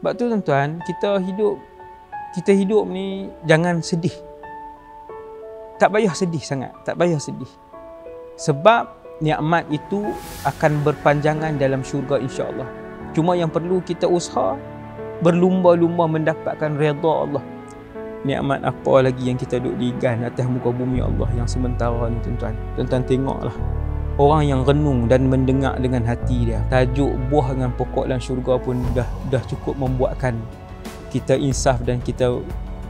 Sebab tu tuan-tuan, kita hidup kita hidup ni jangan sedih. Tak payah sedih sangat, tak payah sedih. Sebab nikmat itu akan berpanjangan dalam syurga insya-Allah. Cuma yang perlu kita usaha berlumba-lumba mendapatkan redha Allah. Nikmat apa lagi yang kita duduk digan atas muka bumi Allah yang sementara ni tuan-tuan. Tuan-tuan tengoklah orang yang renung dan mendengar dengan hati dia tajuk buah dengan pokok dalam syurga pun dah dah cukup membuatkan kita insaf dan kita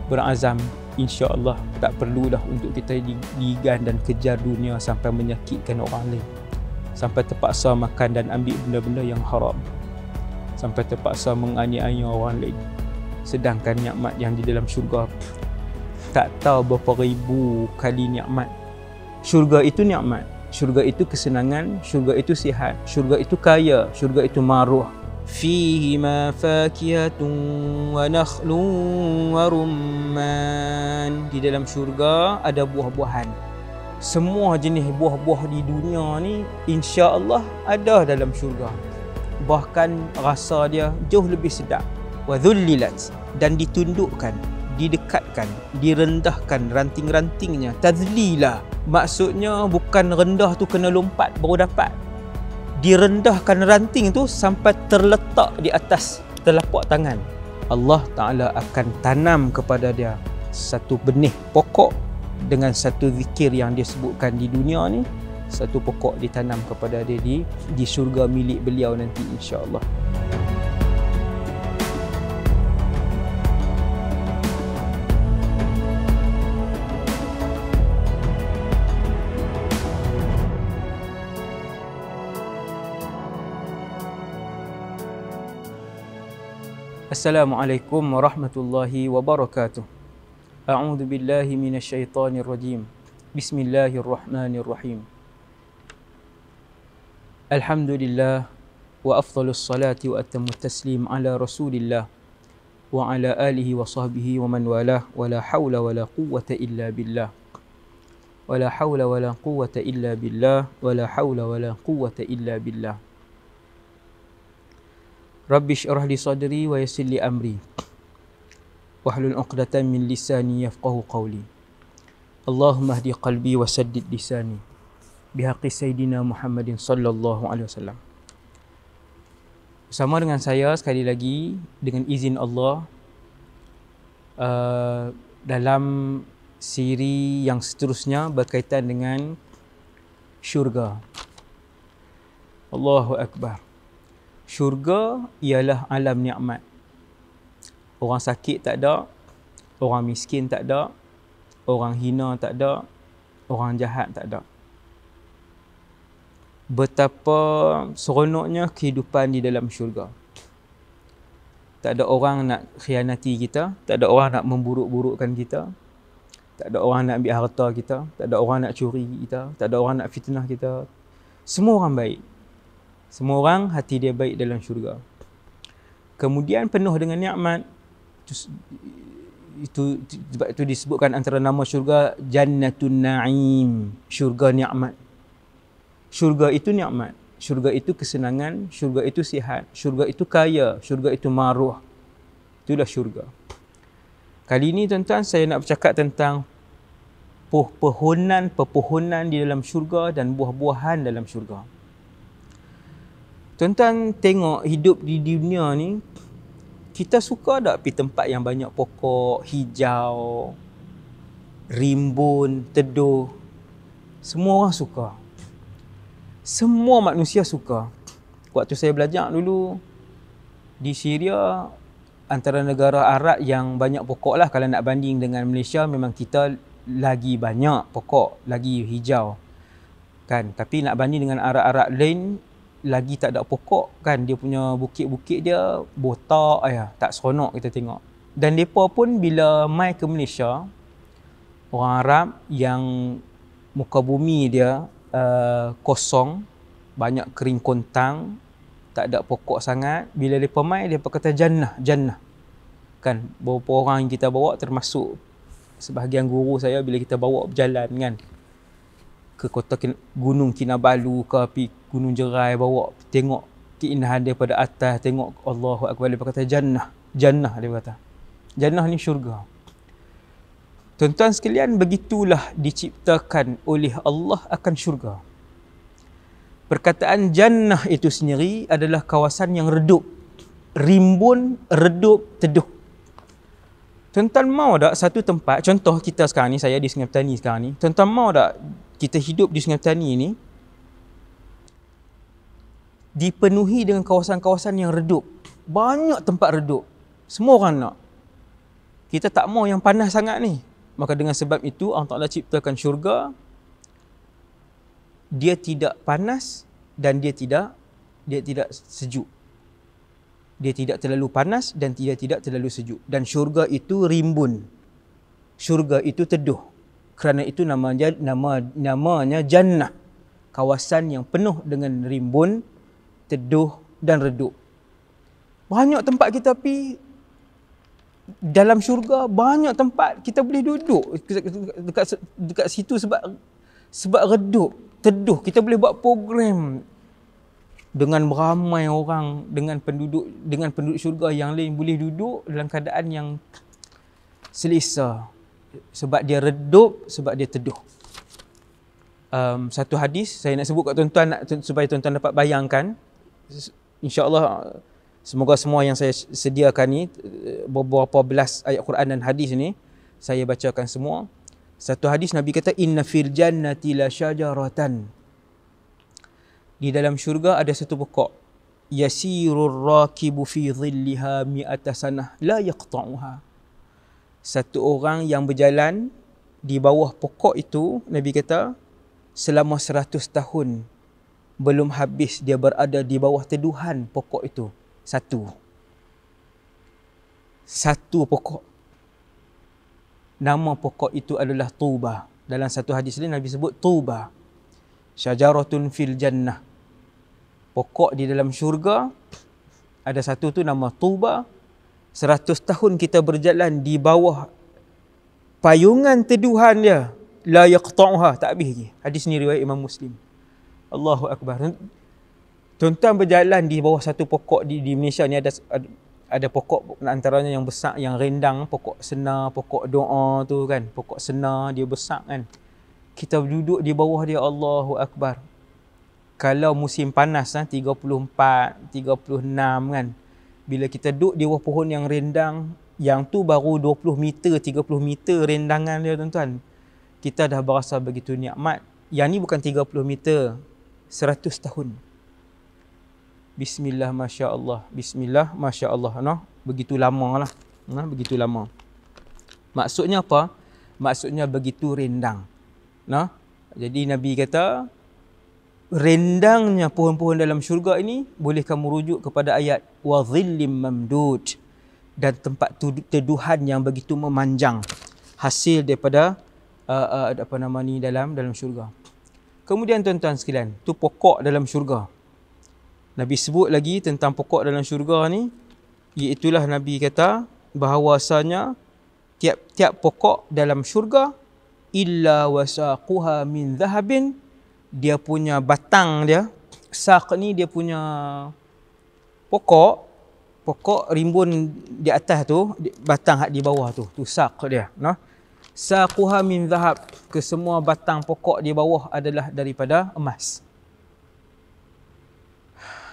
berazam insya-Allah tak perlulah untuk kita digan dan kejar dunia sampai menyakitkan orang lain sampai terpaksa makan dan ambil benda-benda yang haram sampai terpaksa menganiaya orang lain sedangkan nikmat yang di dalam syurga tak tahu berapa ribu kali nikmat syurga itu nikmat syurga itu kesenangan, syurga itu sihat, syurga itu kaya, syurga itu maruah. Fihi ma wa nakhlun wa rumman. Di dalam syurga ada buah-buahan. Semua jenis buah-buah di dunia ni insya-Allah ada dalam syurga. Bahkan rasa dia jauh lebih sedap. Wa dhullilat dan ditundukkan didekatkan, direndahkan ranting-rantingnya. Tadlilah. Maksudnya bukan rendah tu kena lompat baru dapat. Direndahkan ranting tu sampai terletak di atas telapak tangan. Allah Ta'ala akan tanam kepada dia satu benih pokok dengan satu zikir yang dia sebutkan di dunia ni satu pokok ditanam kepada dia di di syurga milik beliau nanti insya-Allah. Assalamualaikum warahmatullahi wabarakatuh. A'udzu billahi minasyaitonir rajim. Bismillahirrahmanirrahim. Alhamdulillah wa afdhalus salati wa atammut taslim ala Rasulillah wa ala alihi wa sahbihi wa man walah wa la haula wa la quwwata illa billah. Wa la haula wa la quwwata illa billah wa la haula wa la quwwata illa billah. Wa la Rabbi syurah li sadri wa yasir li amri Wahlul uqdatan min lisani yafqahu qawli Allahumma ahdi qalbi wa saddid lisani Bihaqi Sayyidina Muhammadin sallallahu alaihi wasallam Bersama dengan saya sekali lagi Dengan izin Allah uh, Dalam siri yang seterusnya berkaitan dengan syurga Allahu Akbar syurga ialah alam nikmat. Orang sakit tak ada, orang miskin tak ada, orang hina tak ada, orang jahat tak ada. Betapa seronoknya kehidupan di dalam syurga. Tak ada orang nak khianati kita, tak ada orang nak memburuk-burukkan kita, tak ada orang nak ambil harta kita, tak ada orang nak curi kita, tak ada orang nak fitnah kita. Semua orang baik. Semua orang hati dia baik dalam syurga. Kemudian penuh dengan nikmat itu itu, itu, disebutkan antara nama syurga Jannatun Naim, syurga nikmat. Syurga itu nikmat, syurga itu kesenangan, syurga itu sihat, syurga itu kaya, syurga itu maruah. Itulah syurga. Kali ini tuan-tuan saya nak bercakap tentang pohonan-pepohonan di dalam syurga dan buah-buahan dalam syurga. Tuan-tuan tengok hidup di dunia ni kita suka tak pergi tempat yang banyak pokok, hijau, rimbun, teduh. Semua orang suka. Semua manusia suka. Waktu saya belajar dulu di Syria antara negara Arab yang banyak pokok lah kalau nak banding dengan Malaysia memang kita lagi banyak pokok, lagi hijau. Kan? Tapi nak banding dengan Arab-Arab lain, lagi tak ada pokok kan dia punya bukit-bukit dia botak ayah tak seronok kita tengok dan depa pun bila mai ke Malaysia orang Arab yang muka bumi dia uh, kosong banyak kering kontang tak ada pokok sangat bila depa mai depa kata jannah jannah kan beberapa orang yang kita bawa termasuk sebahagian guru saya bila kita bawa berjalan kan ke kota Gunung Kinabalu ke gunung jerai bawa tengok keindahan dia pada atas tengok Allahu akbar dia kata jannah jannah dia kata jannah ni syurga tuan-tuan sekalian begitulah diciptakan oleh Allah akan syurga perkataan jannah itu sendiri adalah kawasan yang redup rimbun redup teduh tuan-tuan mau tak satu tempat contoh kita sekarang ni saya di Sungai Petani sekarang ni tuan-tuan mau tak kita hidup di Sungai Petani ni dipenuhi dengan kawasan-kawasan yang redup. Banyak tempat redup. Semua orang nak. Kita tak mau yang panas sangat ni. Maka dengan sebab itu Allah Ta'ala ciptakan syurga. Dia tidak panas dan dia tidak dia tidak sejuk. Dia tidak terlalu panas dan tidak tidak terlalu sejuk. Dan syurga itu rimbun. Syurga itu teduh. Kerana itu nama nama, namanya jannah. Kawasan yang penuh dengan rimbun teduh dan redup. Banyak tempat kita pi dalam syurga banyak tempat kita boleh duduk dekat dekat situ sebab sebab redup, teduh. Kita boleh buat program dengan ramai orang dengan penduduk dengan penduduk syurga yang lain boleh duduk dalam keadaan yang selesa sebab dia redup, sebab dia teduh. Um, satu hadis saya nak sebut kat tuan-tuan supaya tuan-tuan dapat bayangkan insyaallah uh, semoga semua yang saya sediakan ni uh, beberapa belas ayat Quran dan hadis ni saya bacakan semua satu hadis Nabi kata inna fil jannati la syajaratan di dalam syurga ada satu pokok yasirur rakibu fi dhilliha mi'ata sanah la yaqta'uha satu orang yang berjalan di bawah pokok itu Nabi kata selama seratus tahun belum habis dia berada di bawah teduhan pokok itu. Satu. Satu pokok. Nama pokok itu adalah Tuba. Dalam satu hadis lain Nabi sebut Tuba. Syajaratun fil jannah. Pokok di dalam syurga. Ada satu tu nama Tuba. Seratus tahun kita berjalan di bawah payungan teduhan dia. La yaqta'uha. Tak habis lagi. Hadis ni riwayat Imam Muslim. Allahu Akbar. Tuan-tuan berjalan di bawah satu pokok di, di Malaysia ni ada ada pokok antaranya yang besar yang rendang, pokok sena, pokok doa tu kan. Pokok sena dia besar kan. Kita duduk di bawah dia Allahu Akbar. Kalau musim panas ah 34, 36 kan. Bila kita duduk di bawah pohon yang rendang, yang tu baru 20 meter, 30 meter rendangan dia tuan-tuan. Kita dah berasa begitu nikmat. Yang ni bukan 30 meter, seratus tahun. Bismillah, Masya Allah. Bismillah, Masya Allah. Nah, begitu lama lah. Nah, begitu lama. Maksudnya apa? Maksudnya begitu rendang. Nah, jadi Nabi kata, rendangnya pohon-pohon dalam syurga ini boleh kamu rujuk kepada ayat wa dhillim mamdud dan tempat teduhan yang begitu memanjang hasil daripada uh, uh, apa nama ni dalam dalam syurga. Kemudian tuan-tuan sekalian, tu pokok dalam syurga. Nabi sebut lagi tentang pokok dalam syurga ni, iaitulah Nabi kata bahawasanya tiap-tiap pokok dalam syurga illa wasaquha min zahabin dia punya batang dia saq ni dia punya pokok pokok rimbun di atas tu batang hak di bawah tu tu saq dia nah no? saquha min zahab kesemua batang pokok di bawah adalah daripada emas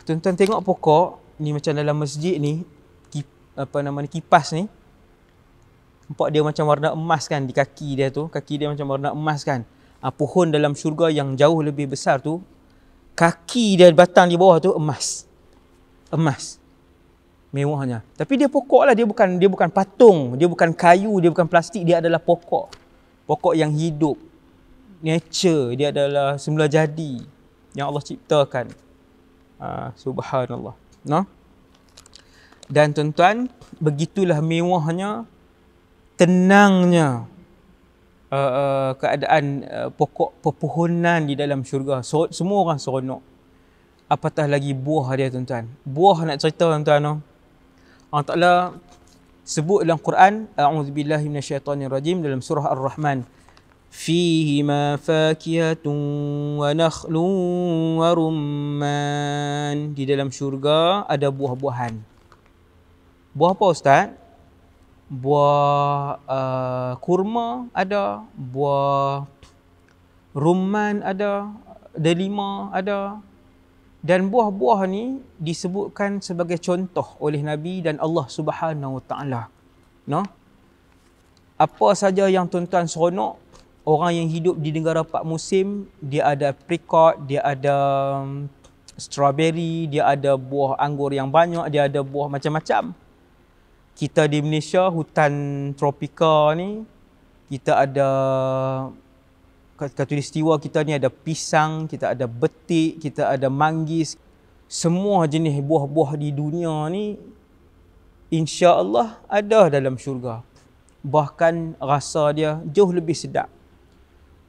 tuan-tuan tengok pokok ni macam dalam masjid ni kip, apa nama ni kipas ni nampak dia macam warna emas kan di kaki dia tu kaki dia macam warna emas kan ha, pohon dalam syurga yang jauh lebih besar tu kaki dan batang di bawah tu emas emas mewahnya. Tapi dia pokok lah. Dia bukan dia bukan patung. Dia bukan kayu. Dia bukan plastik. Dia adalah pokok. Pokok yang hidup. Nature. Dia adalah semula jadi. Yang Allah ciptakan. Uh, subhanallah. No? Dan tuan-tuan, begitulah mewahnya, tenangnya uh, uh, keadaan uh, pokok pepohonan di dalam syurga. So, semua orang seronok. Apatah lagi buah dia tuan-tuan. Buah nak cerita tuan-tuan. No? Allah Ta'ala sebut dalam Quran A'udhu billahi minasyaitanir rajim dalam surah Ar-Rahman Fihima fakiyatun wa nakhlun wa rumman Di dalam syurga ada buah-buahan Buah apa Ustaz? Buah uh, kurma ada Buah rumman ada Delima ada dan buah-buah ni disebutkan sebagai contoh oleh Nabi dan Allah Subhanahu Wa Taala. No? Apa saja yang tuan-tuan seronok, orang yang hidup di negara Pak Musim, dia ada prikot, dia ada um, strawberry, dia ada buah anggur yang banyak, dia ada buah macam-macam. Kita di Malaysia, hutan tropika ni, kita ada katulistiwa kita ni ada pisang, kita ada betik, kita ada manggis. Semua jenis buah-buah di dunia ni insya-Allah ada dalam syurga. Bahkan rasa dia jauh lebih sedap.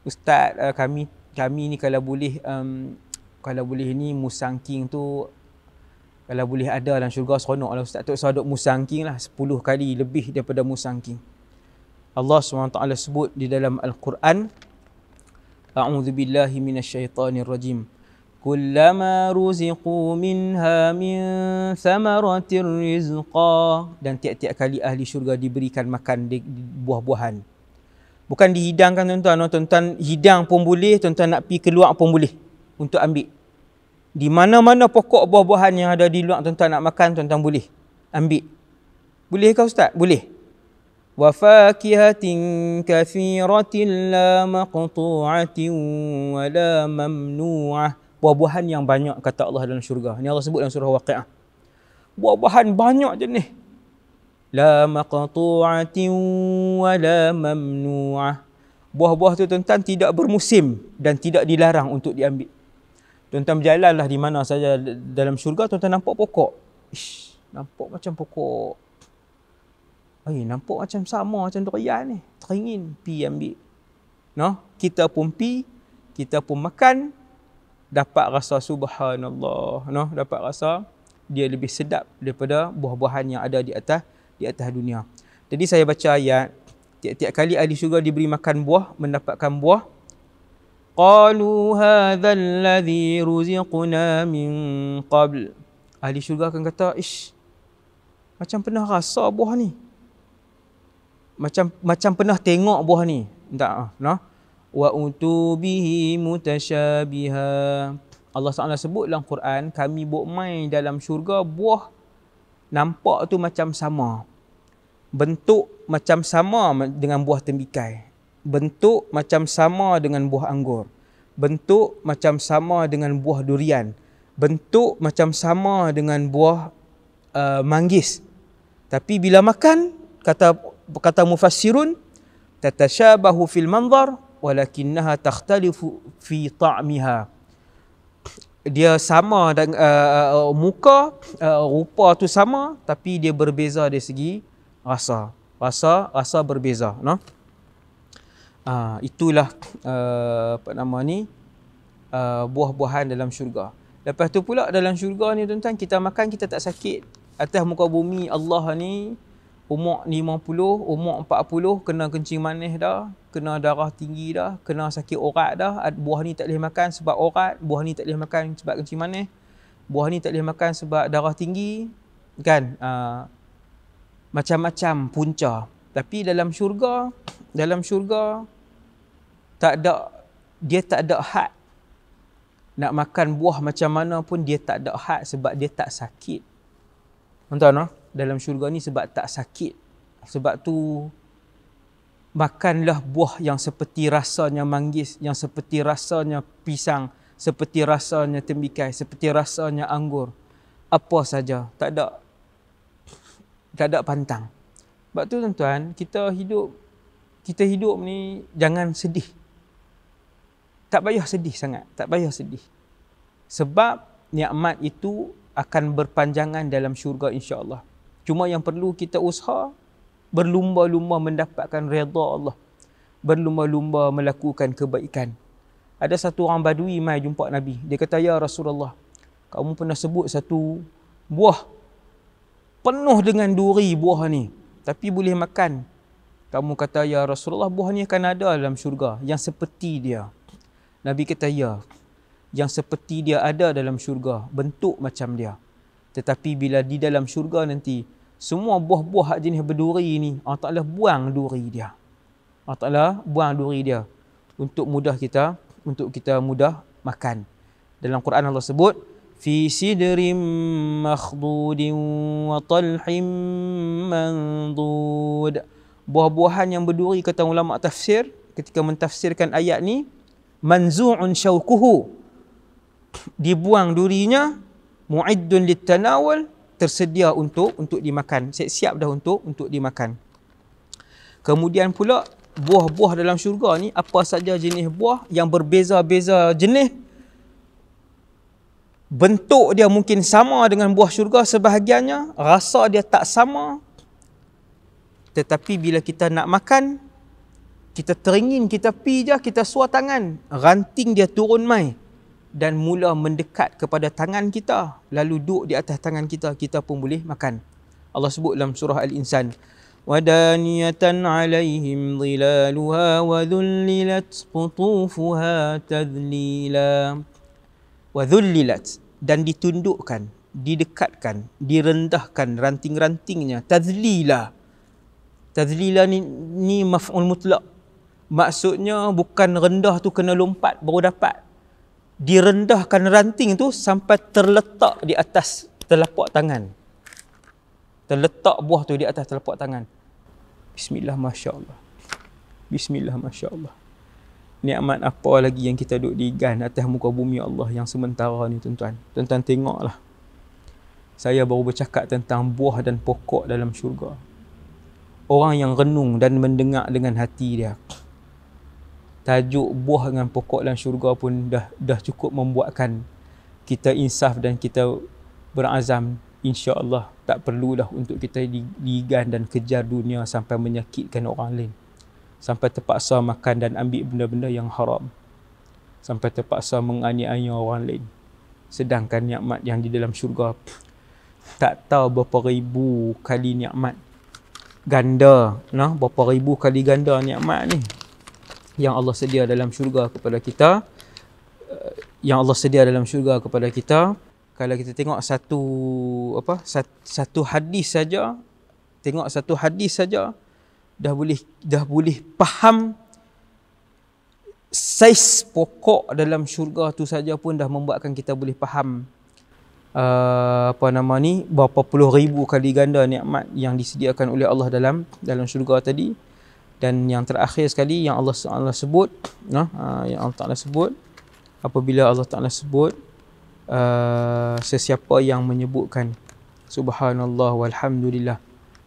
Ustaz eh, kami kami ni kalau boleh um, kalau boleh ni musangking tu kalau boleh ada dalam syurga seronok lah Ustaz. tu usah duk musangking lah. Sepuluh kali lebih daripada musangking. Allah SWT sebut di dalam Al-Quran. أعوذ بالله من الشيطان الرجيم كلما رزقوا منها من ثمرة رزقا dan tiap-tiap kali ahli syurga diberikan makan di, buah-buahan bukan dihidangkan tuan-tuan oh, tuan-tuan hidang pun boleh tuan-tuan nak pergi keluar pun boleh untuk ambil di mana-mana pokok buah-buahan yang ada di luar tuan-tuan nak makan tuan-tuan boleh ambil boleh ke ustaz boleh وفاكهة كثيرة لا مقطوعة ولا ممنوعة buah-buahan yang banyak kata Allah dalam syurga. Ini Allah sebut dalam surah Waqiah. Buah-buahan banyak jenis. La maqtu'atin wa la mamnu'ah. Buah-buah tu tuan-tuan tidak bermusim dan tidak dilarang untuk diambil. Tuan-tuan berjalanlah di mana saja dalam syurga tuan-tuan nampak pokok. Ish, nampak macam pokok. Eh, nampak macam sama macam durian ni. Teringin pi ambil. No? Kita pun pi, kita pun makan, dapat rasa subhanallah. No? Dapat rasa dia lebih sedap daripada buah-buahan yang ada di atas di atas dunia. Jadi saya baca ayat, tiap-tiap kali ahli syurga diberi makan buah, mendapatkan buah, Qalu hadhal ladhi ruziqna min qabl. Ahli syurga akan kata, ish, macam pernah rasa buah ni macam macam pernah tengok buah ni. Tak ah. Nah. Wa utubihi mutasyabiha. Allah SWT sebut dalam Quran, kami buat main dalam syurga buah nampak tu macam sama. Bentuk macam sama dengan buah tembikai. Bentuk macam sama dengan buah anggur. Bentuk macam sama dengan buah durian. Bentuk macam sama dengan buah uh, manggis. Tapi bila makan, kata kata mufassirun tatashabahu fil manzar walakinnaha takhtalifu fi ta'miha dia sama dengan uh, eh, eh, muka uh, rupa tu sama tapi dia berbeza dari segi rasa rasa rasa berbeza no uh, itulah uh, apa nama ni uh, buah-buahan dalam syurga lepas tu pula dalam syurga ni tuan-tuan kita makan kita tak sakit atas muka bumi Allah ni umur 50, umur 40 kena kencing manis dah, kena darah tinggi dah, kena sakit urat dah, buah ni tak boleh makan sebab urat, buah ni tak boleh makan sebab kencing manis, buah ni tak boleh makan sebab darah tinggi, kan? Aa, ah, macam-macam punca. Tapi dalam syurga, dalam syurga tak ada dia tak ada hak nak makan buah macam mana pun dia tak ada hak sebab dia tak sakit. Entah nak? No? dalam syurga ni sebab tak sakit. Sebab tu makanlah buah yang seperti rasanya manggis, yang seperti rasanya pisang, seperti rasanya tembikai, seperti rasanya anggur. Apa saja, tak ada tak ada pantang. Sebab tu tuan-tuan, kita hidup kita hidup ni jangan sedih. Tak payah sedih sangat, tak payah sedih. Sebab nikmat itu akan berpanjangan dalam syurga insya-Allah. Cuma yang perlu kita usaha berlumba-lumba mendapatkan redha Allah. Berlumba-lumba melakukan kebaikan. Ada satu orang badui mai jumpa Nabi. Dia kata, "Ya Rasulullah, kamu pernah sebut satu buah penuh dengan duri buah ni, tapi boleh makan." Kamu kata, "Ya Rasulullah, buah ni akan ada dalam syurga yang seperti dia." Nabi kata, "Ya, yang seperti dia ada dalam syurga, bentuk macam dia. Tetapi bila di dalam syurga nanti, semua buah-buah hak jenis berduri ni Allah Taala buang duri dia. Allah Taala buang duri dia untuk mudah kita untuk kita mudah makan. Dalam Quran Allah sebut fi sidrim makhdudin wa talhim mandud. Buah-buahan yang berduri kata ulama tafsir ketika mentafsirkan ayat ni manzu'un syauquhu dibuang durinya mu'iddun litanawal tersedia untuk untuk dimakan. Siap, siap dah untuk untuk dimakan. Kemudian pula buah-buah dalam syurga ni apa saja jenis buah yang berbeza-beza jenis bentuk dia mungkin sama dengan buah syurga sebahagiannya, rasa dia tak sama. Tetapi bila kita nak makan, kita teringin kita pi je, kita suar tangan, ranting dia turun mai dan mula mendekat kepada tangan kita lalu duduk di atas tangan kita kita pun boleh makan Allah sebut dalam surah al-insan wadaniyatan alaihim dhilaluha wa dhullilat qutufuha tadhlila wa dhullilat dan ditundukkan didekatkan direndahkan ranting-rantingnya tadhlila tadhlila ni, ni maf'ul mutlak maksudnya bukan rendah tu kena lompat baru dapat direndahkan ranting tu sampai terletak di atas telapak tangan. Terletak buah tu di atas telapak tangan. Bismillah Masya Allah. Bismillah Masya Allah. Nikmat apa lagi yang kita duduk di digan atas muka bumi Allah yang sementara ni tuan-tuan. Tuan-tuan tengoklah. Saya baru bercakap tentang buah dan pokok dalam syurga. Orang yang renung dan mendengar dengan hati dia tajuk buah dengan pokok dalam syurga pun dah dah cukup membuatkan kita insaf dan kita berazam insya-Allah tak perlulah untuk kita digan dan kejar dunia sampai menyakitkan orang lain sampai terpaksa makan dan ambil benda-benda yang haram sampai terpaksa menganiaya orang lain sedangkan nikmat yang di dalam syurga tak tahu berapa ribu kali nikmat ganda nah berapa ribu kali ganda nikmat ni yang Allah sedia dalam syurga kepada kita eh, yang Allah sedia dalam syurga kepada kita kalau kita tengok satu apa satu hadis saja tengok satu hadis saja dah boleh dah boleh faham saiz pokok dalam syurga tu saja pun dah membuatkan kita boleh faham uh, apa nama ni berapa puluh ribu kali ganda nikmat yang disediakan oleh Allah dalam dalam syurga tadi dan yang terakhir sekali yang Allah Taala sebut nah uh, yang Allah Taala sebut apabila Allah Taala sebut uh, sesiapa yang menyebutkan subhanallah walhamdulillah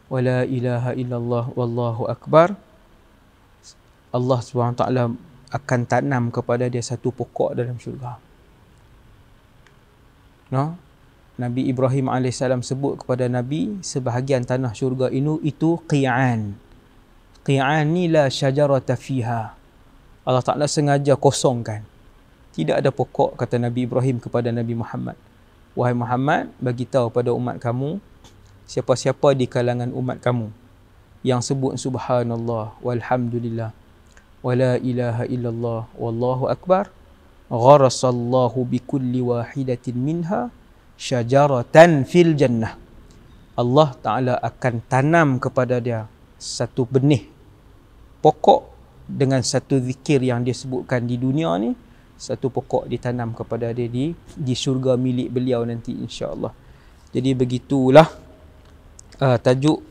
wala ilaha illallah wallahu akbar Allah Subhanahu taala akan tanam kepada dia satu pokok dalam syurga. No? Nabi Ibrahim alaihissalam sebut kepada Nabi sebahagian tanah syurga ini itu qiyan qiani la syajarata fiha Allah Taala sengaja kosongkan tidak ada pokok kata Nabi Ibrahim kepada Nabi Muhammad wahai Muhammad bagi tahu pada umat kamu siapa-siapa di kalangan umat kamu yang sebut subhanallah walhamdulillah wala ilaha illallah wallahu akbar gharasallahu bi kulli wahidatin minha syajaratan fil jannah Allah taala akan tanam kepada dia satu benih pokok dengan satu zikir yang dia sebutkan di dunia ni satu pokok ditanam kepada dia di di syurga milik beliau nanti insya-Allah. Jadi begitulah uh, tajuk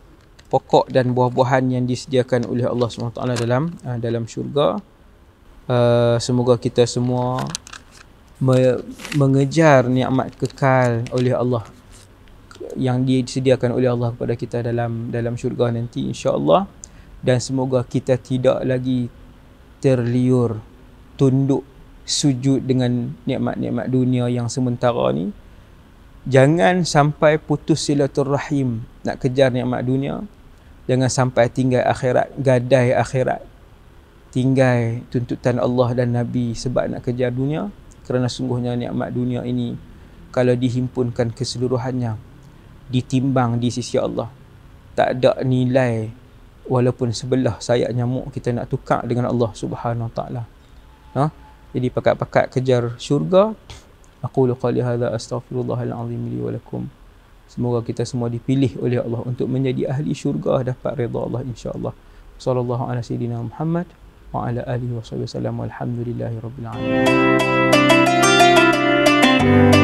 pokok dan buah-buahan yang disediakan oleh Allah SWT dalam uh, dalam syurga. Uh, semoga kita semua me- mengejar nikmat kekal oleh Allah yang disediakan oleh Allah kepada kita dalam dalam syurga nanti insya-Allah dan semoga kita tidak lagi terliur tunduk sujud dengan nikmat-nikmat dunia yang sementara ni jangan sampai putus silaturrahim nak kejar nikmat dunia jangan sampai tinggal akhirat gadai akhirat tinggal tuntutan Allah dan Nabi sebab nak kejar dunia kerana sungguhnya nikmat dunia ini kalau dihimpunkan keseluruhannya ditimbang di sisi Allah tak ada nilai walaupun sebelah sayap nyamuk kita nak tukar dengan Allah Subhanahu Wa Taala. Ha? Jadi pakat-pakat kejar syurga. Aku lu qali hadza astaghfirullahal azim li wa lakum. Semoga kita semua dipilih oleh Allah untuk menjadi ahli syurga dapat redha Allah insya-Allah. Sallallahu ala sayidina Muhammad wa ala alihi wasallam. Alhamdulillahirabbil alamin.